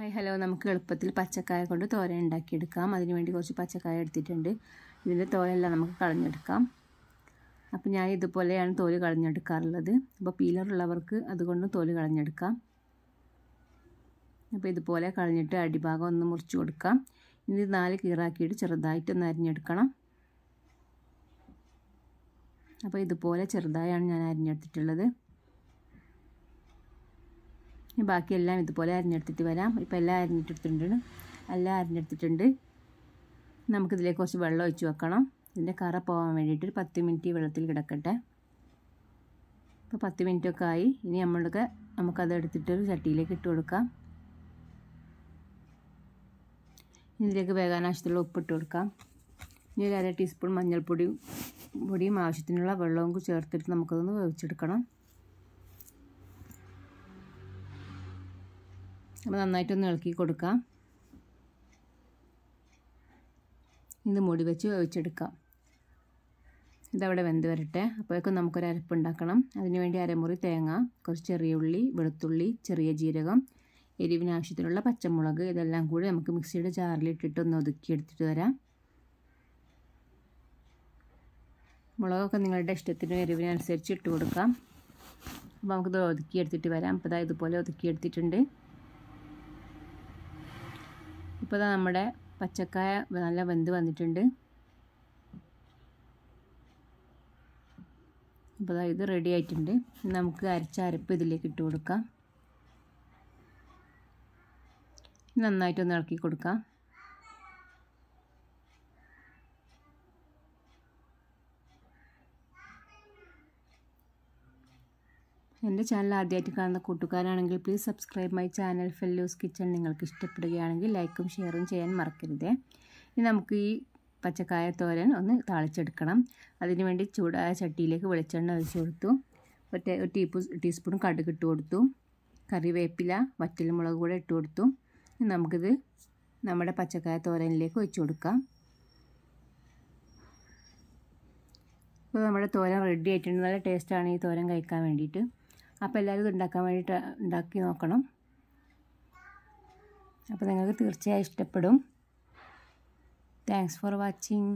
hi hello നമുക്ക് എളുപ്പത്തിൽ പച്ചക്കായ കൊണ്ട് തോര ഉണ്ടാക്കിയെടുക്കാം അതിനുവേണ്ടി കുറച്ച് പച്ചക്കായ എടുത്തിട്ടുണ്ട് ഇതിൻ്റെ തോലെല്ലാം നമുക്ക് കളഞ്ഞെടുക്കാം അപ്പോൾ ഞാൻ ഇതുപോലെയാണ് തോല് കളഞ്ഞെടുക്കാറുള്ളത് അപ്പോൾ പീലറുള്ളവർക്ക് അതുകൊണ്ട് തോല് കളഞ്ഞെടുക്കാം അപ്പോൾ ഇതുപോലെ കളഞ്ഞിട്ട് അടിഭാഗം ഒന്ന് മുറിച്ച് കൊടുക്കാം ഇനി നാല് കീറാക്കിയിട്ട് ചെറുതായിട്ടൊന്ന് അരിഞ്ഞെടുക്കണം അപ്പോൾ ഇതുപോലെ ചെറുതായാണ് ഞാൻ അരിഞ്ഞെടുത്തിട്ടുള്ളത് ഇനി ബാക്കിയെല്ലാം ഇതുപോലെ അരിഞ്ഞെടുത്തിട്ട് വരാം ഇപ്പം എല്ലാം അരിഞ്ഞെടുത്തിട്ടുണ്ട് എല്ലാം അരിഞ്ഞെടുത്തിട്ടുണ്ട് നമുക്കിതിലേക്ക് കുറച്ച് വെള്ളം ഒഴിച്ച് വെക്കണം ഇതിൻ്റെ കറ പോകാൻ വേണ്ടിയിട്ട് ഒരു പത്ത് മിനിറ്റ് വെള്ളത്തിൽ കിടക്കട്ടെ ഇപ്പോൾ പത്ത് മിനിറ്റൊക്കെ ആയി ഇനി നമ്മളൊക്കെ നമുക്കത് എടുത്തിട്ട് ഒരു ചട്ടിയിലേക്ക് ഇട്ട് കൊടുക്കാം ഇതിലേക്ക് വേഗം ആവശ്യത്തിലുള്ള ഉപ്പിട്ട് കൊടുക്കാം ഇനി ഒരു അര ടീസ്പൂൺ മഞ്ഞൾപ്പൊടിയും പൊടിയും ആവശ്യത്തിനുള്ള വെള്ളവും ചേർത്തിട്ട് നമുക്കതൊന്ന് വേവിച്ചെടുക്കണം അപ്പോൾ നന്നായിട്ടൊന്ന് ഇളക്കി കൊടുക്കാം ഇത് മൂടി വെച്ച് വേവിച്ചെടുക്കാം ഇതവിടെ വെന്ത് വരട്ടെ അപ്പോഴേക്കും നമുക്കൊരു അരപ്പുണ്ടാക്കണം അതിനുവേണ്ടി അരമുറി തേങ്ങ കുറച്ച് ചെറിയ ഉള്ളി വെളുത്തുള്ളി ചെറിയ ജീരകം എരിവിന് ആവശ്യത്തിനുള്ള പച്ചമുളക് ഇതെല്ലാം കൂടി നമുക്ക് മിക്സിയുടെ ഇട്ടിട്ട് ഒന്ന് ഒതുക്കിയെടുത്തിട്ട് വരാം മുളകൊക്കെ നിങ്ങളുടെ ഇഷ്ടത്തിന് എരിവിനനുസരിച്ച് ഇട്ട് കൊടുക്കാം അപ്പോൾ നമുക്കിത് ഒതുക്കിയെടുത്തിട്ട് വരാം അപ്പോൾ ഇതാ ഇതുപോലെ ഒതുക്കിയെടുത്തിട്ടുണ്ട് ഇപ്പോൾ നമ്മുടെ പച്ചക്കായ നല്ല വെന്ത് വന്നിട്ടുണ്ട് അപ്പോൾ ഇത് റെഡി ആയിട്ടുണ്ട് നമുക്ക് അരച്ച അരപ്പ് ഇതിലേക്ക് ഇട്ട് കൊടുക്കാം നന്നായിട്ടൊന്ന് ഇളക്കി കൊടുക്കാം എൻ്റെ ചാനൽ ആദ്യമായിട്ട് കാണുന്ന കൂട്ടുകാരാണെങ്കിൽ പ്ലീസ് സബ്സ്ക്രൈബ് മൈ ചാനൽ ഫെല്ലൂസ് കിച്ചൺ നിങ്ങൾക്ക് ഇഷ്ടപ്പെടുകയാണെങ്കിൽ ലൈക്കും ഷെയറും ചെയ്യാൻ മറക്കരുതേ ഇനി നമുക്ക് ഈ പച്ചക്കായ തോരൻ ഒന്ന് താളിച്ചെടുക്കണം അതിനുവേണ്ടി ചൂടായ ചട്ടിയിലേക്ക് വെളിച്ചെണ്ണ ഒഴിച്ചു കൊടുത്തു ഒരു ഒരു ടീപ്പൂ ടീസ്പൂൺ കടുക് ഇട്ട് കൊടുത്തു കറിവേപ്പില വറ്റൽമുളക് കൂടെ ഇട്ട് കൊടുത്തു നമുക്കിത് നമ്മുടെ പച്ചക്കായ തോരനിലേക്ക് ഒഴിച്ചു കൊടുക്കാം ഇപ്പോൾ നമ്മുടെ തോരൻ റെഡി ആയിട്ടുണ്ട് നല്ല ടേസ്റ്റാണ് ഈ തോരൻ കഴിക്കാൻ വേണ്ടിയിട്ട് അപ്പോൾ എല്ലാവരും ഇത് ഉണ്ടാക്കാൻ വേണ്ടിയിട്ട് ഉണ്ടാക്കി നോക്കണം അപ്പോൾ നിങ്ങൾക്ക് തീർച്ചയായും ഇഷ്ടപ്പെടും താങ്ക്സ് ഫോർ വാച്ചിങ്